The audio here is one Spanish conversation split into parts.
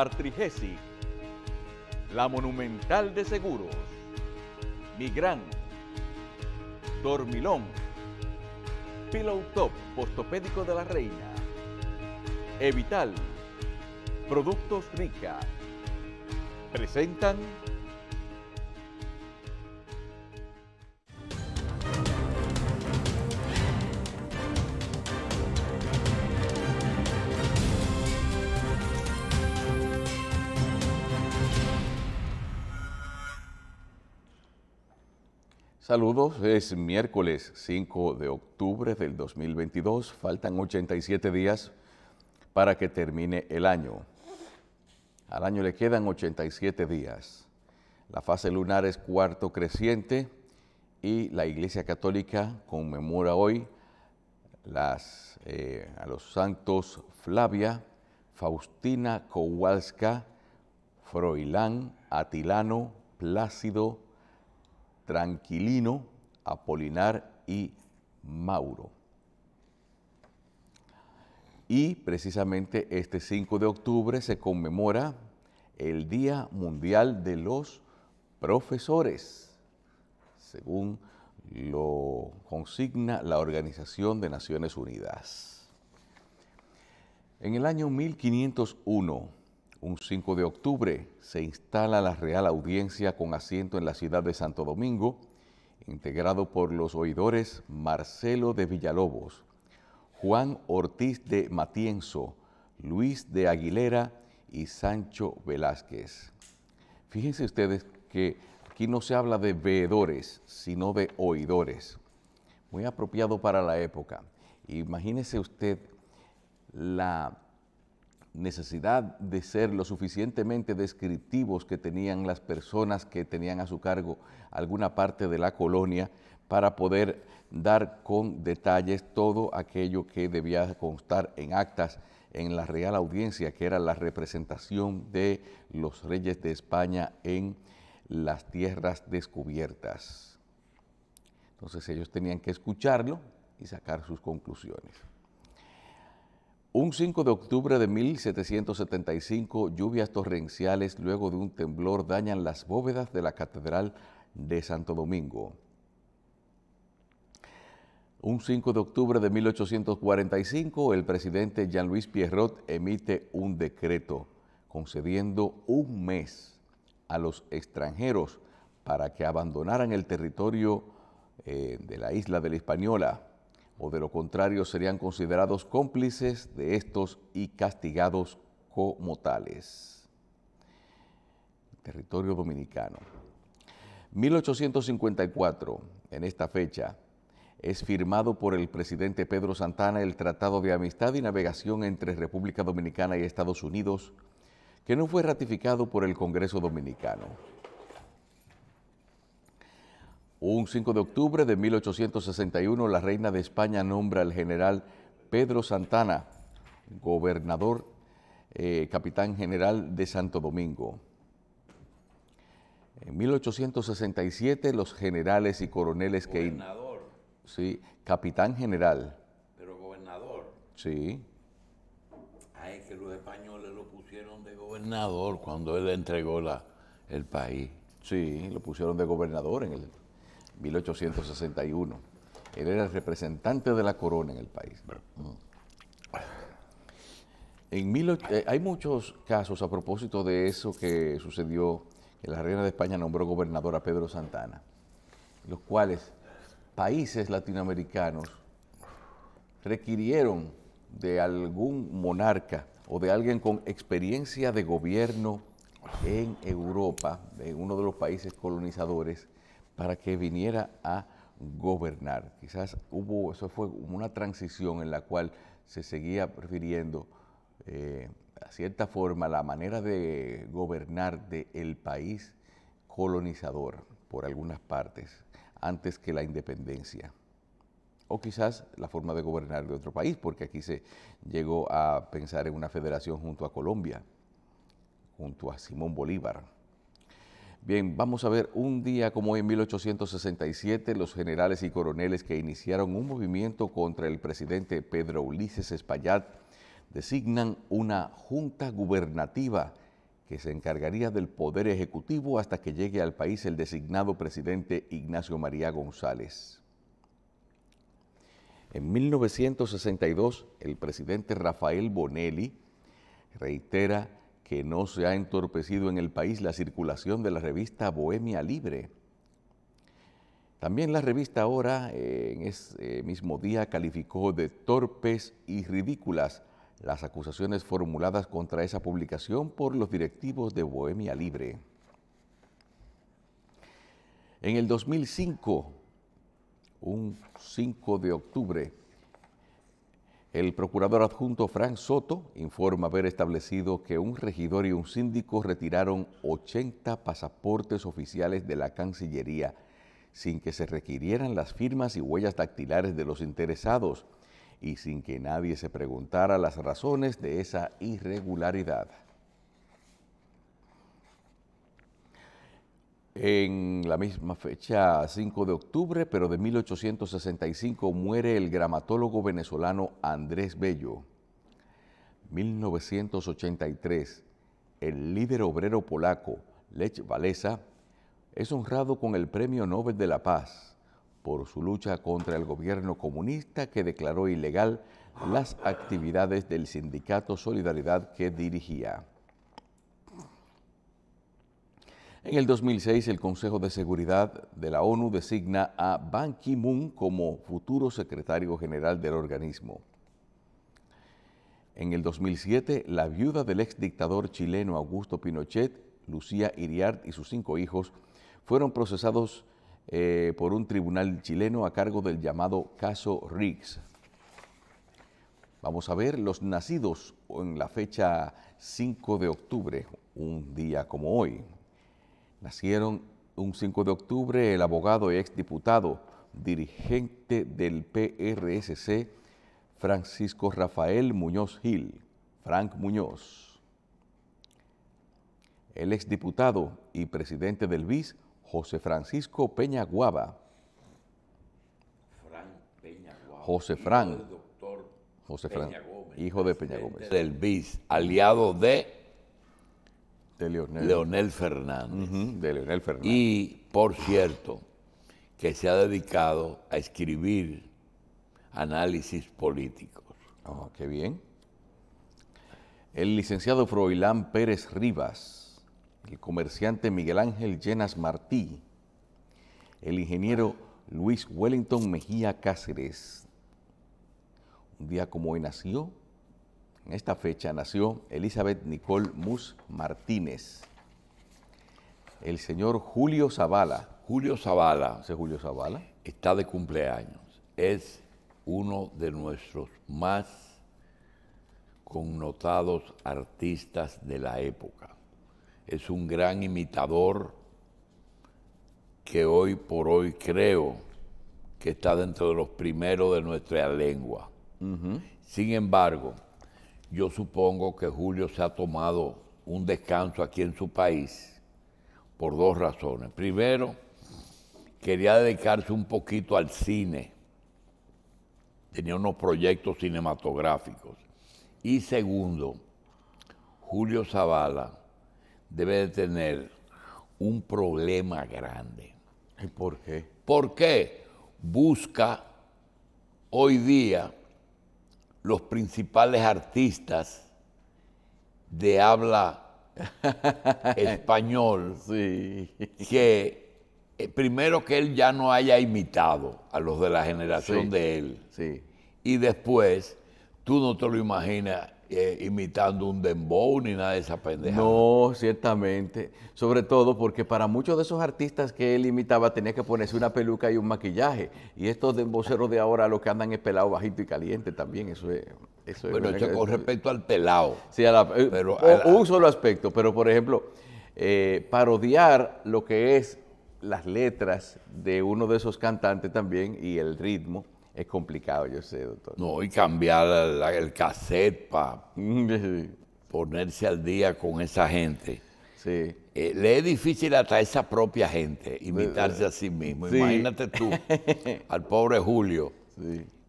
Artrigesi, La Monumental de Seguros, Migran, Dormilón, Pillow Top Postopédico de la Reina, Evital, Productos Rica, presentan Saludos, es miércoles 5 de octubre del 2022, faltan 87 días para que termine el año. Al año le quedan 87 días. La fase lunar es cuarto creciente y la Iglesia Católica conmemora hoy eh, a los santos Flavia, Faustina Kowalska, Froilán, Atilano, Plácido, Tranquilino, Apolinar y Mauro. Y precisamente este 5 de octubre se conmemora el Día Mundial de los Profesores, según lo consigna la Organización de Naciones Unidas. En el año 1501, un 5 de octubre se instala la Real Audiencia con asiento en la ciudad de Santo Domingo, integrado por los oidores Marcelo de Villalobos, Juan Ortiz de Matienzo, Luis de Aguilera y Sancho Velázquez. Fíjense ustedes que aquí no se habla de veedores, sino de oidores. Muy apropiado para la época. Imagínese usted la necesidad de ser lo suficientemente descriptivos que tenían las personas que tenían a su cargo alguna parte de la colonia para poder dar con detalles todo aquello que debía constar en actas en la Real Audiencia, que era la representación de los reyes de España en las tierras descubiertas. Entonces ellos tenían que escucharlo y sacar sus conclusiones. Un 5 de octubre de 1775, lluvias torrenciales luego de un temblor dañan las bóvedas de la Catedral de Santo Domingo. Un 5 de octubre de 1845, el presidente Jean-Louis Pierrot emite un decreto concediendo un mes a los extranjeros para que abandonaran el territorio eh, de la isla de la Española o de lo contrario serían considerados cómplices de estos y castigados como tales. Territorio dominicano. 1854, en esta fecha, es firmado por el presidente Pedro Santana el Tratado de Amistad y Navegación entre República Dominicana y Estados Unidos, que no fue ratificado por el Congreso Dominicano. Un 5 de octubre de 1861, la reina de España nombra al general Pedro Santana, gobernador, eh, capitán general de Santo Domingo. En 1867, los generales y coroneles gobernador. que... Sí, capitán general. Pero gobernador. Sí. Ay, que los españoles lo pusieron de gobernador cuando él entregó la, el país. Sí, lo pusieron de gobernador en el... 1861. Él era el representante de la corona en el país. Mm. En eh, hay muchos casos a propósito de eso que sucedió, que la reina de España nombró gobernador a Pedro Santana, los cuales países latinoamericanos requirieron de algún monarca o de alguien con experiencia de gobierno en Europa, en uno de los países colonizadores, para que viniera a gobernar. Quizás hubo, eso fue una transición en la cual se seguía prefiriendo, eh, a cierta forma, la manera de gobernar del país colonizador por algunas partes, antes que la independencia. O quizás la forma de gobernar de otro país, porque aquí se llegó a pensar en una federación junto a Colombia, junto a Simón Bolívar Bien, vamos a ver un día como hoy en 1867, los generales y coroneles que iniciaron un movimiento contra el presidente Pedro Ulises Espaillat designan una junta gubernativa que se encargaría del poder ejecutivo hasta que llegue al país el designado presidente Ignacio María González. En 1962, el presidente Rafael Bonelli reitera que no se ha entorpecido en el país la circulación de la revista Bohemia Libre. También la revista Ahora, eh, en ese eh, mismo día, calificó de torpes y ridículas las acusaciones formuladas contra esa publicación por los directivos de Bohemia Libre. En el 2005, un 5 de octubre, el procurador adjunto Frank Soto informa haber establecido que un regidor y un síndico retiraron 80 pasaportes oficiales de la Cancillería sin que se requirieran las firmas y huellas dactilares de los interesados y sin que nadie se preguntara las razones de esa irregularidad. En la misma fecha, 5 de octubre, pero de 1865, muere el gramatólogo venezolano Andrés Bello. 1983, el líder obrero polaco Lech Walesa es honrado con el Premio Nobel de la Paz por su lucha contra el gobierno comunista que declaró ilegal las actividades del sindicato Solidaridad que dirigía. En el 2006, el Consejo de Seguridad de la ONU designa a Ban Ki-moon como futuro secretario general del organismo. En el 2007, la viuda del ex dictador chileno Augusto Pinochet, Lucía Iriart y sus cinco hijos fueron procesados eh, por un tribunal chileno a cargo del llamado caso Riggs. Vamos a ver los nacidos en la fecha 5 de octubre, un día como hoy. Nacieron un 5 de octubre el abogado y exdiputado, dirigente del PRSC, Francisco Rafael Muñoz Gil, Frank Muñoz. El exdiputado y presidente del BIS, José Francisco Peña Guava. Frank Peña José Frank. José Frank, hijo de Peña Gómez. Del BIS, aliado de de Leonel. Fernández. de Y, por cierto, que se ha dedicado a escribir análisis políticos. Ah, qué bien. El licenciado Froilán Pérez Rivas, el comerciante Miguel Ángel Llenas Martí, el ingeniero Luis Wellington Mejía Cáceres. Un día como hoy nació, en esta fecha nació Elizabeth Nicole Mus Martínez. El señor Julio Zavala. Julio Zavala. ¿Es Julio Zavala? Está de cumpleaños. Es uno de nuestros más connotados artistas de la época. Es un gran imitador que hoy por hoy creo que está dentro de los primeros de nuestra lengua. Sin embargo, yo supongo que Julio se ha tomado un descanso aquí en su país por dos razones. Primero, quería dedicarse un poquito al cine. Tenía unos proyectos cinematográficos. Y segundo, Julio Zavala debe de tener un problema grande. ¿Y por qué? Porque busca hoy día los principales artistas de habla español que eh, primero que él ya no haya imitado a los de la generación de él y después tú no te lo imaginas eh, imitando un dembow ni nada de esa pendeja. No, ciertamente. Sobre todo porque para muchos de esos artistas que él imitaba tenía que ponerse una peluca y un maquillaje. Y estos demboceros de ahora lo que andan es pelado bajito y caliente también. Eso es. Eso bueno, con respecto al pelado. Sí, a eh, pero, un solo aspecto. Pero por ejemplo, eh, parodiar lo que es las letras de uno de esos cantantes también y el ritmo es complicado, yo sé, doctor. No, y cambiar el, cassette para mm, ponerse al día con esa gente. Sí. Eh, le es difícil hasta a esa propia gente imitarse a sí mismo. Imagínate tú, al pobre Julio,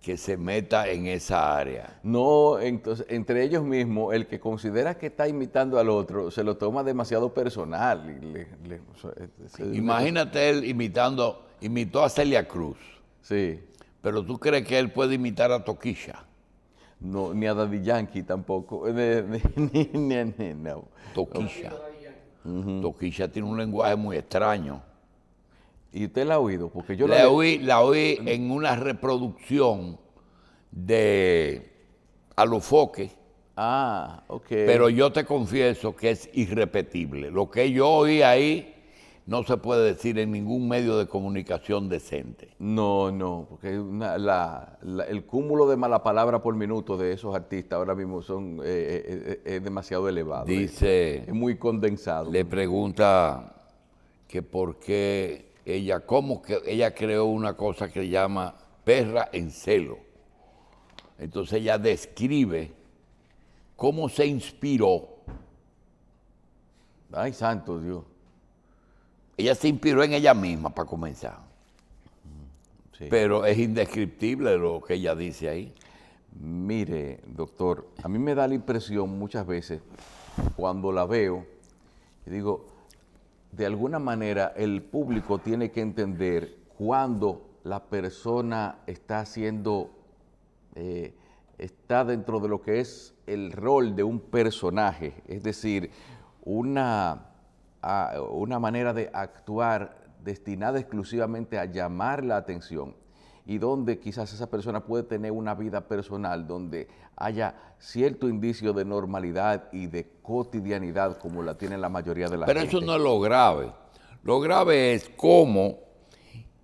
que se meta en esa área. No, entonces, entre ellos mismos, el que considera que está imitando al otro se lo toma demasiado personal. Imagínate él imitando, imitó a Celia Cruz. Sí. Pero tú crees que él puede imitar a Toquilla. No, ni a Daddy Yankee tampoco. Toquilla. tiene un lenguaje muy extraño. ¿Y usted la ha oído? Porque yo la, oí, la oí en una reproducción de Alufoque. Ah, ok. Pero yo te confieso que es irrepetible. Lo que yo oí ahí no se puede decir en ningún medio de comunicación decente. No, no, porque el cúmulo de mala palabra por minuto de esos artistas ahora mismo son eh, eh, eh, es demasiado elevado. Dice, es, muy condensado. Le pregunta que por qué ella, cómo que ella creó una cosa que llama perra en celo. Entonces ella describe cómo se inspiró. Ay, santo Dios ella se inspiró en ella misma para comenzar. Pero es indescriptible lo que ella dice ahí. Mire, doctor, a mí me da la impresión muchas veces cuando la veo, digo, de alguna manera el público tiene que entender cuando la persona está haciendo, eh, está dentro de lo que es el rol de un personaje, es decir, una a una manera de actuar destinada exclusivamente a llamar la atención y donde quizás esa persona puede tener una vida personal donde haya cierto indicio de normalidad y de cotidianidad como la tiene la mayoría de las Pero eso no es lo grave. Lo grave es cómo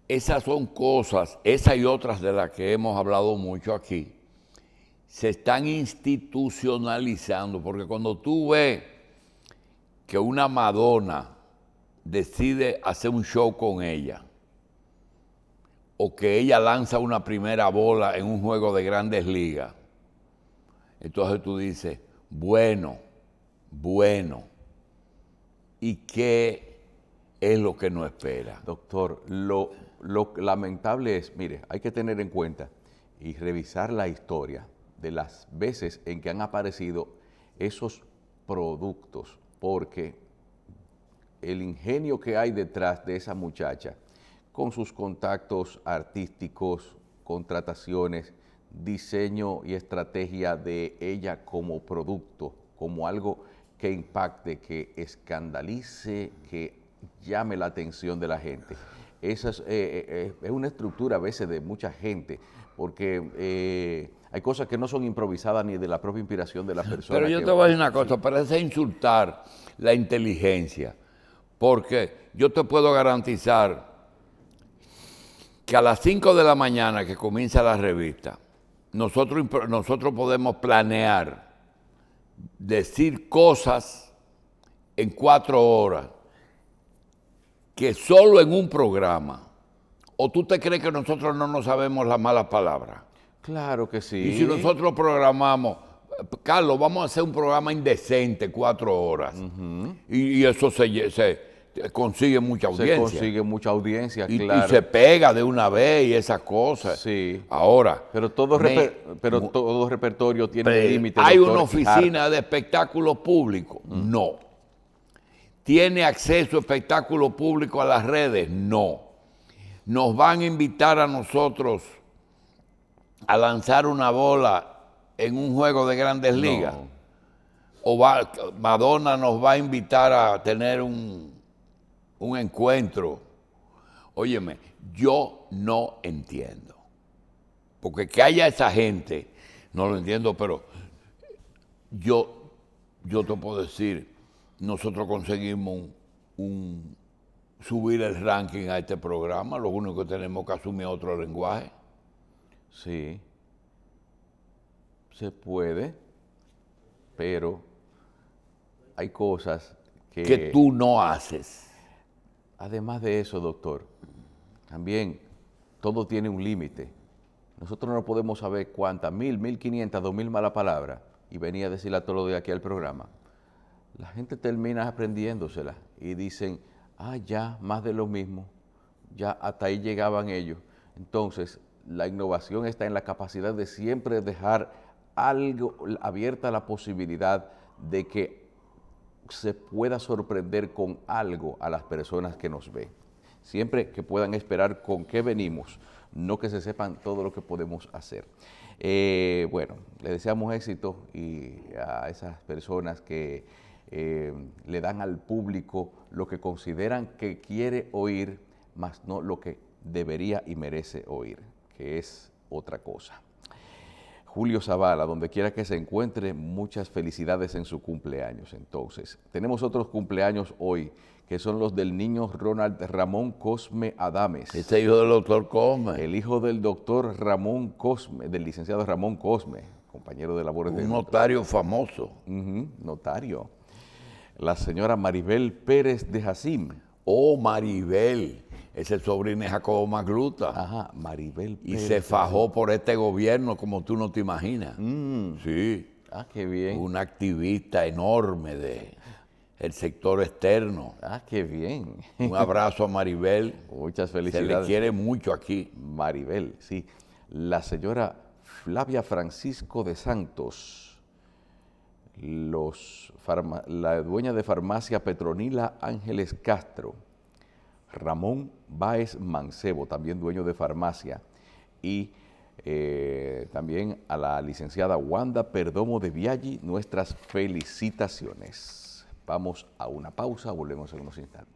esas son cosas, esas y otras de las que hemos hablado mucho aquí, se están institucionalizando, porque cuando tú ves que una Madonna decide hacer un show con ella, o que ella lanza una primera bola en un juego de grandes ligas, entonces tú dices, bueno, bueno, ¿y qué es lo que no espera? Doctor, lo, lo lamentable es, mire, hay que tener en cuenta y revisar la historia de las veces en que han aparecido esos productos porque el ingenio que hay detrás de esa muchacha, con sus contactos artísticos, contrataciones, diseño y estrategia de ella como producto, como algo que impacte, que escandalice, que llame la atención de la gente. Esa es, eh, eh, eh, una estructura a veces de mucha gente, porque hay cosas que no son improvisadas ni de la propia inspiración de la persona. Pero yo te voy a decir una cosa, parece insultar la inteligencia, porque yo te puedo garantizar que a las 5 de la mañana que comienza la revista, nosotros, nosotros podemos planear, decir cosas en cuatro horas, que solo en un programa, o tú te crees que nosotros no nos sabemos las malas palabras. Claro que sí. Y si nosotros programamos, Carlos, vamos a hacer un programa indecente, cuatro horas, y, eso se, consigue mucha audiencia. Se consigue mucha audiencia, y, se pega de una vez y esas cosas. Sí. Ahora. Pero todo, pero todo repertorio tiene límites. ¿Hay una oficina de espectáculo público? Mm. No. ¿Tiene acceso espectáculo público a las redes? No. Nos van a invitar a nosotros a lanzar una bola en un juego de grandes ligas. O Madonna nos va a invitar a tener un, un encuentro. Óyeme, yo no entiendo. Porque que haya esa gente, no lo entiendo, pero yo, yo te puedo decir, nosotros conseguimos un subir el ranking a este programa, lo único que tenemos que asumir otro lenguaje. Sí, se puede, pero hay cosas que... Que tú no haces. Además de eso, doctor, también todo tiene un límite. Nosotros no podemos saber cuántas, mil, mil quinientas, dos mil malas palabras, y venía a decirla todo lo de aquí al programa. La gente termina aprendiéndosela y dicen, ah, ya, más de lo mismo, ya hasta ahí llegaban ellos. Entonces, la innovación está en la capacidad de siempre dejar algo abierta la posibilidad de que se pueda sorprender con algo a las personas que nos ven. Siempre que puedan esperar con qué venimos, no que se sepan todo lo que podemos hacer. Eh, bueno, le deseamos éxito y a esas personas que eh, le dan al público lo que consideran que quiere oír, más no lo que debería y merece oír que es otra cosa. Julio Zavala, donde quiera que se encuentre, muchas felicidades en su cumpleaños. Entonces, tenemos otros cumpleaños hoy, que son los del niño Ronald Ramón Cosme Adames. Este hijo del doctor Cosme. El hijo del doctor Ramón Cosme, del licenciado Ramón Cosme, compañero de labores de... Un notario famoso. notario. La señora Maribel Pérez de Jacim. Oh, Maribel es el sobrino de Jacobo Magluta. Ajá, Maribel Pérez. Y se fajó por este gobierno como tú no te imaginas. Mm. Sí. Ah, qué bien. Un activista enorme de el sector externo. Ah, qué bien. Un abrazo a Maribel. Muchas felicidades. Se le quiere mucho aquí. Maribel, sí. La señora Flavia Francisco de Santos, los la dueña de farmacia Petronila Ángeles Castro, Ramón Baez Mancebo, también dueño de farmacia, y eh, también a la licenciada Wanda Perdomo de Viaggi, nuestras felicitaciones. Vamos a una pausa, volvemos en unos instantes.